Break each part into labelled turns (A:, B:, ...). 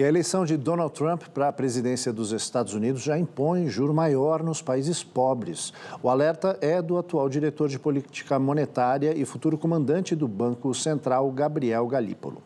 A: E a eleição de Donald Trump para a presidência dos Estados Unidos já impõe juro maior nos países pobres. O alerta é do atual diretor de política monetária e futuro comandante do Banco Central, Gabriel Galípolo.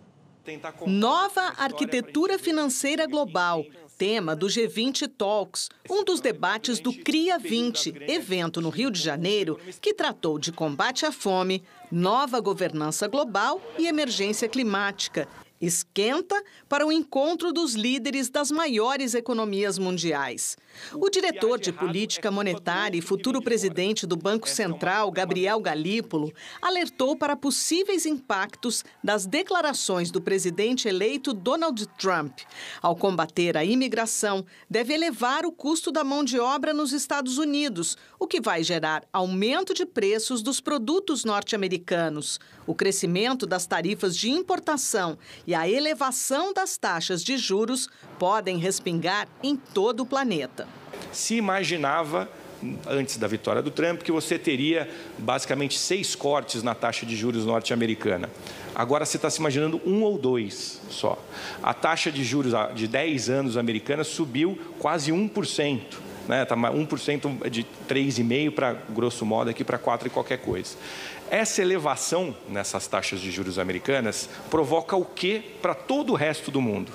A: Nova arquitetura financeira é global, tema do G20 Talks, um dos debates do CRIA 20, evento no Rio de Janeiro que tratou de combate à fome, nova governança global e emergência climática, esquenta para o encontro dos líderes das maiores economias mundiais. O diretor de política monetária e futuro presidente do Banco Central, Gabriel Galípolo, alertou para possíveis impactos das declarações do presidente eleito Donald Trump. Ao combater a imigração, deve elevar o custo da mão de obra nos Estados Unidos, o que vai gerar aumento de preços dos produtos norte-americanos. O crescimento das tarifas de importação e e a elevação das taxas de juros podem respingar em todo o planeta.
B: Se imaginava antes da vitória do Trump, que você teria basicamente seis cortes na taxa de juros norte-americana. Agora você está se imaginando um ou dois só. A taxa de juros ah, de 10 anos americana subiu quase 1% né? 1% tá de 3,5 para grosso modo aqui para 4 e qualquer coisa. Essa elevação nessas taxas de juros americanas provoca o que para todo o resto do mundo?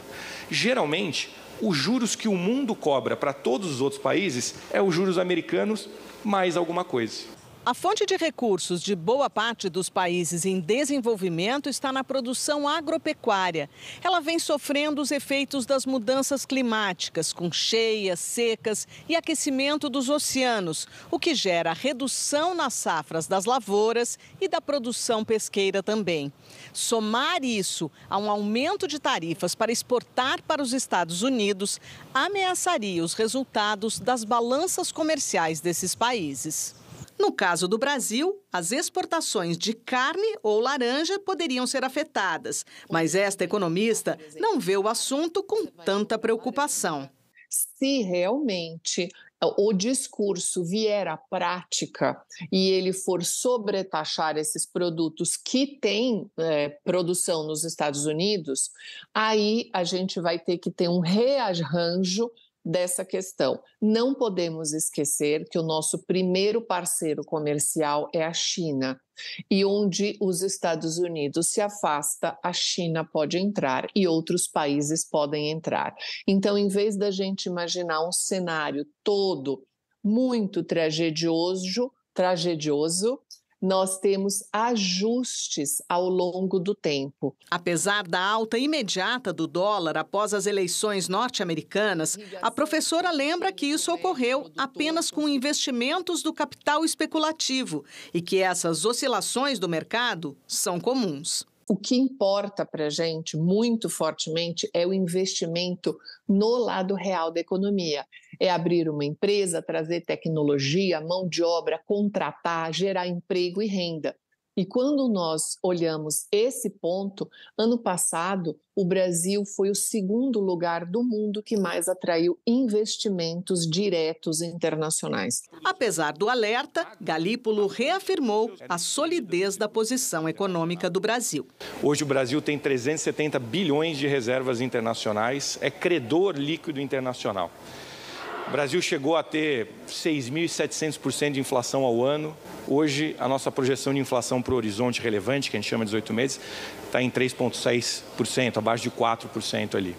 B: Geralmente, os juros que o mundo cobra para todos os outros países é os juros americanos mais alguma coisa.
A: A fonte de recursos de boa parte dos países em desenvolvimento está na produção agropecuária. Ela vem sofrendo os efeitos das mudanças climáticas, com cheias, secas e aquecimento dos oceanos, o que gera redução nas safras das lavouras e da produção pesqueira também. Somar isso a um aumento de tarifas para exportar para os Estados Unidos ameaçaria os resultados das balanças comerciais desses países. No caso do Brasil, as exportações de carne ou laranja poderiam ser afetadas, mas esta economista não vê o assunto
C: com tanta preocupação. Se realmente eh, o discurso vier à prática e ele for sobretaxar esses produtos que têm é, produção nos Estados Unidos, aí a gente vai ter que ter um rearranjo dessa questão. Não podemos esquecer que o nosso primeiro parceiro comercial é a China. E onde os Estados Unidos se afasta, a China pode entrar e outros países podem entrar. Então, em vez da gente imaginar um cenário todo muito tragedioso, tragedioso, nós temos ajustes ao longo do tempo. Apesar da alta imediata do dólar
A: após as eleições norte-americanas, a assim, professora lembra que isso ocorreu apenas com investimentos do capital especulativo e que essas oscilações do mercado
C: são comuns o que importa para a gente muito fortemente é o investimento no lado real da economia. É abrir uma empresa, trazer tecnologia, mão de obra, contratar, gerar emprego e renda. E quando nós olhamos esse ponto, ano passado o Brasil foi o segundo lugar do mundo que mais atraiu investimentos diretos internacionais.
A: Apesar do alerta, Galípolo reafirmou a solidez da posição
B: econômica do Brasil. Hoje o Brasil tem 370 bilhões de reservas internacionais, é credor líquido internacional. O Brasil chegou a ter 6.700% de inflação ao ano. Hoje, a nossa projeção de inflação para o horizonte relevante, que a gente chama de 18 meses, está em 3,6%, abaixo de 4% ali.